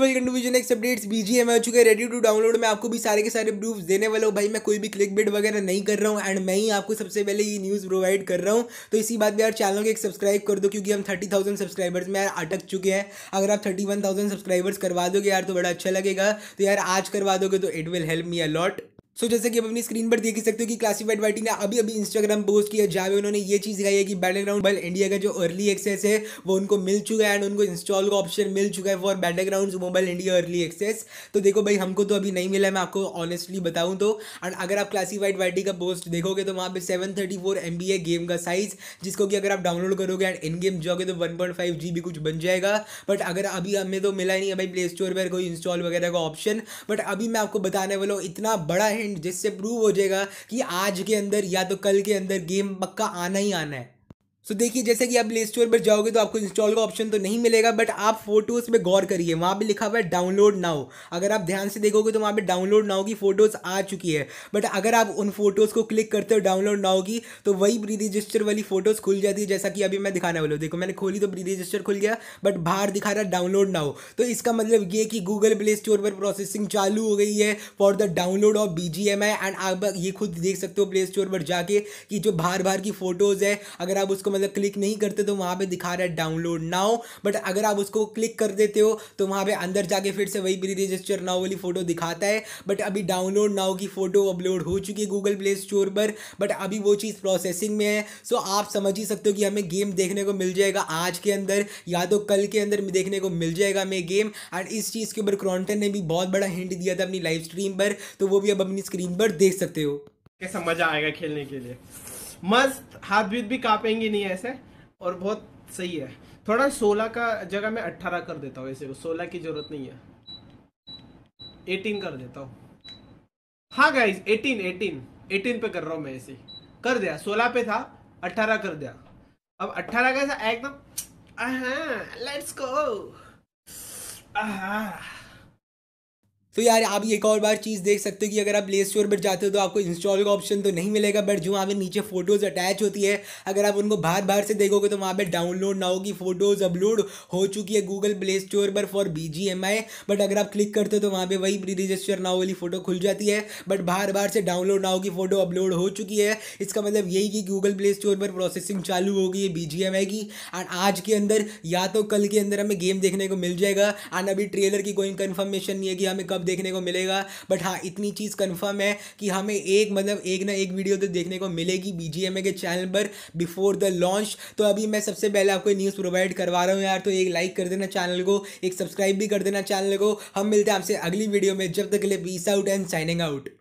updates बीजी मैं चुके ready to download मैं आपको भी सारे के सारे प्रूफ देने वाला हूँ भाई मैं कोई भी क्लिक बेट वगैरह नहीं कर रहा हूँ एंड मैं ही आपको सबसे पहले ये न्यूज़ प्रोवाइड कर रहा हूँ तो इसी बात में यार चैनल को एक सब्सक्राइब कर दो क्योंकि हम थर्टी थाउजेंड सब्सक्राइबर्स में यार अटक चुके हैं अगर आप थर्टी वन थाउजेंड सब्सक्राइबर्स करवा दोगे यार तो बड़ा अच्छा लगेगा तो यार आज करवा दोगे तो it will help me a lot so so, जैसे कि आप अपनी स्क्रीन पर देख सकते हो कि क्लासिफाइड वाइटी ने अभी अभी इंस्टाग्राम पोस्ट किया जहाँ पे उन्होंने ये चीज़ दिखाई है कि बैटल ग्राउंड बल इंडिया का जो अर्ली एक्सेस है वो उनको मिल चुका है एंड उनको इंस्टॉल का ऑप्शन मिल चुका है for battle ground mobile India early access तो देखो भाई हमको तो अभी नहीं मिला मैं आपको ऑनेस्टली बताऊँ तो एंड अगर आप क्लासीफाइड वाइटी का पोस्ट देखोगे तो वहाँ पर seven thirty four M B है गेम का साइज़ जिसको कि अगर आप डाउनलोड करोगे एंड इन गेम जाओगे तो one point five G B कुछ बन जाएगा बट अगर अभी हमें तो मिला ही नहीं है भाई प्ले स्टोर पर कोई इंस्टॉल वगैरह का ऑप्शन बट अभी मैं आपको बताने वाला हूँ इतना बड़ा है एंड जिससे प्रूव हो जाएगा कि आज के अंदर या तो कल के अंदर गेम पक्का आना ही आना है सो so, देखिए जैसे कि आप प्ले स्टोर पर जाओगे तो आपको इंस्टॉल का ऑप्शन तो नहीं मिलेगा बट आप फोटोज़ में गौर करिए वहाँ पे लिखा हुआ है डाउनलोड नाउ अगर आप ध्यान से देखोगे तो वहाँ पे डाउनलोड नाउ की फ़ोटोज़ आ चुकी है बट अगर आप उन फोटोज़ को क्लिक करते हो डाउनलोड नाउ की तो वही प्री रजिस्टर वाली फ़ोटोज़ खुल जाती है जैसा कि अभी मैं दिखाने वाला हूँ देखो मैंने खोली तो प्री रजिस्टर खुल गया बट बाहर दिखा रहा डाउनलोड नाउ तो इसका मतलब ये कि गूगल प्ले स्टोर पर प्रोसेसिंग चालू हो गई है for the download of B G M I and आप ये खुद देख सकते हो प्ले स्टोर पर जाके कि जो बाहर बाहर की फ़ोटोज़ है अगर आप उसको मतलब क्लिक नहीं करते तो वहाँ पे दिखा रहा है डाउनलोड नाउ बट अगर आप उसको क्लिक कर देते हो तो वहाँ पे अंदर जाके फिर से वही प्री रजिस्टर नाउ वाली फ़ोटो दिखाता है बट अभी डाउनलोड नाउ की फ़ोटो अपलोड हो चुकी है गूगल प्ले स्टोर पर बट अभी वो चीज़ प्रोसेसिंग में है सो आप समझ ही सकते हो कि हमें गेम देखने को मिल जाएगा आज के अंदर या तो कल के अंदर देखने को मिल जाएगा हमें गेम एंड इस चीज़ के ऊपर क्रॉन्टन ने भी बहुत बड़ा हिंट दिया था अपनी लाइव स्ट्रीम पर तो वो भी अब अपनी स्क्रीन पर देख सकते हो कैसा मज़ा आएगा खेलने के लिए मस्त हाथ भी भी कापेंगे नहीं ऐसे और बहुत सही है थोड़ा सोलह का जगह मैं अट्ठारह कर देता हूँ ऐसे सोलह की जरूरत नहीं है एटीन कर देता हूँ हाँ गाइज एटीन एटीन एटीन पे कर रहा हूँ मैं ऐसे कर दिया सोलह पे था अट्ठारह कर दिया अब अट्ठारह का एकदम लेट्स गो आहा तो यार आप एक और बार चीज़ देख सकते हो कि अगर आप प्ले स्टोर पर जाते हो तो आपको इंस्टॉल का ऑप्शन तो नहीं मिलेगा बट जो वहाँ पे नीचे फोटोज़ अटैच होती है अगर आप उनको बाहर बाहर से देखोगे तो वहाँ पे डाउनलोड ना होगी फोटोज़ अपलोड हो चुकी है गूगल प्ले स्टोर पर फॉर बी बट अगर आप क्लिक करते हो तो वहाँ पर वही प्री रजिस्टर ना वाली फ़ोटो खुल जाती है बट बाहर बाहर से डाउनलोड ना होगी फ़ोटो अपलोड हो चुकी है इसका मतलब यही कि गूगल प्ले स्टोर पर प्रोसेसिंग चालू हो गई है बी की एंड आज के अंदर या तो कल के अंदर हमें गेम देखने को मिल जाएगा एंड अभी ट्रेलर की कोई कन्फर्मेशन नहीं है कि हमें कब देखने को मिलेगा बट हाँ इतनी चीज़ कन्फर्म है कि हमें एक मतलब एक ना एक वीडियो तो देखने को मिलेगी बी के चैनल पर बिफोर द लॉन्च तो अभी मैं सबसे पहले आपको न्यूज़ प्रोवाइड करवा रहा हूँ यार तो एक लाइक कर देना चैनल को एक सब्सक्राइब भी कर देना चैनल को हम मिलते हैं आपसे अगली वीडियो में जब तक के लिए peace out and signing out